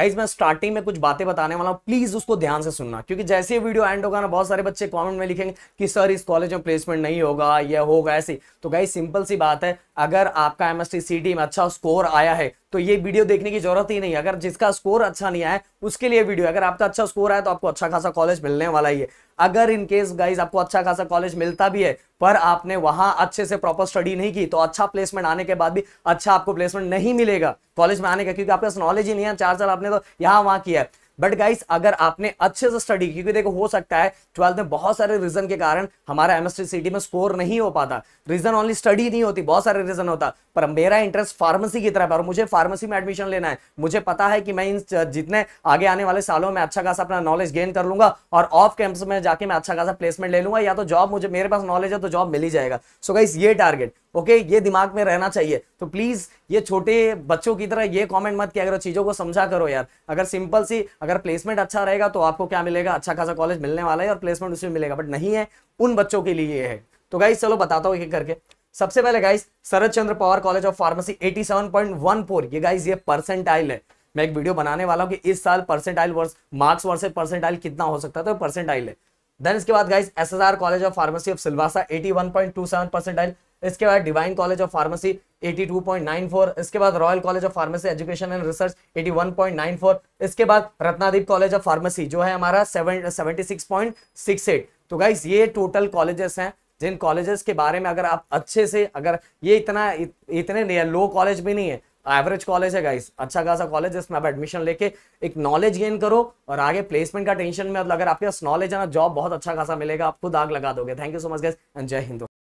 guys मैं starting में कुछ बातें बताने वाला हूँ प्लीज उसको ध्यान से सुनना क्योंकि जैसे ही वीडियो एंड होगा ना बहुत सारे बच्चे कमेंट में लिखेंगे कि सर इस कॉलेज में प्लेसमेंट नहीं होगा यह होगा ऐसे तो गाइज सिंपल सी बात है अगर आपका एमएससी सी में अच्छा स्कोर आया है तो ये वीडियो देखने की जरूरत ही नहीं अगर जिसका स्कोर अच्छा नहीं आया उसके लिए वीडियो अगर आपका अच्छा स्कोर आया तो आपको अच्छा खासा कॉलेज मिलने वाला ही है अगर इन केस गाइज आपको अच्छा खासा कॉलेज मिलता भी है पर आपने वहां अच्छे से प्रॉपर स्टडी नहीं की तो अच्छा प्लेसमेंट आने के बाद भी अच्छा आपको प्लेसमेंट नहीं मिलेगा कॉलेज में आने का क्योंकि आपके पास नॉलेज ही नहीं है चार साल आपने तो यहाँ वहाँ किया है बट गाइस अगर आपने अच्छे से स्टडी क्योंकि देखो हो सकता है ट्वेल्थ में बहुत सारे रीजन के कारण हमारा एमएससी सिटी में स्कोर नहीं हो पाता रीजन ओनली स्टडी नहीं होती बहुत सारे रीजन होता पर मेरा इंटरेस्ट फार्मेसी की तरफ है और मुझे फार्मेसी में एडमिशन लेना है मुझे पता है कि मैं इन जितने आगे आने वाले सालों में अच्छा खासा अपना नॉलेज गेन कर लूंगा और ऑफ कैंपस में जाके मैं अच्छा खासा प्लेसमेंट ले लूंगा या तो जॉब मुझे मेरे पास नॉलेज है तो जॉब मिल ही जाएगा सो गाइस ये टारगेट ओके ये दिमाग में रहना चाहिए तो प्लीज ये छोटे बच्चों की तरह ये कमेंट मत किया करो चीजों को समझा करो यार अगर सिंपल सी अगर प्लेसमेंट अच्छा रहेगा तो आपको क्या मिलेगा अच्छा खासा कॉलेज मिलने वाला है और प्लेसमेंट उसमें मिलेगा बट नहीं है उन बच्चों के लिए है तो गाइस चलो बताता हूँ एक करके सबसे पहले guys Sharad Chandra Pawar college of pharmacy four ये गाइस ये परसेंटाइल है मैं एक वीडियो बनाने वाला हूँ कि इस साल percentile versus marks versus percentile कितना हो सकता तो है तो परसेंटाइल है देन इसके बाद guys SSR college of pharmacy of Silvassa 81.27 percentile इसके बाद डिवाइन कॉलेज ऑफ फार्मेसी 82.94 इसके बाद royal college of pharmacy education and research 81.94 इसके बाद रत्नादीप कॉलेज ऑफ फार्मेसी जो है हमारा seventy six point six eight तो गाइस ये टोटल कॉलेजेस हैं जिन कॉलेजेस के बारे में अगर आप अच्छे से अगर ये इतना इत, इतने नहीं है लो कॉलेज भी नहीं है एवरेज कॉलेज है गाइस अच्छा खासा कॉलेज जिसमें आप एडमिशन लेके एक नॉलेज गेन करो और आगे प्लेसमेंट का टेंशन में मतलब अगर आपके पास नॉलेज है ना जॉब बहुत अच्छा खासा मिलेगा आप खुद आग लगा दोगे thank you so much guys and Jai Hind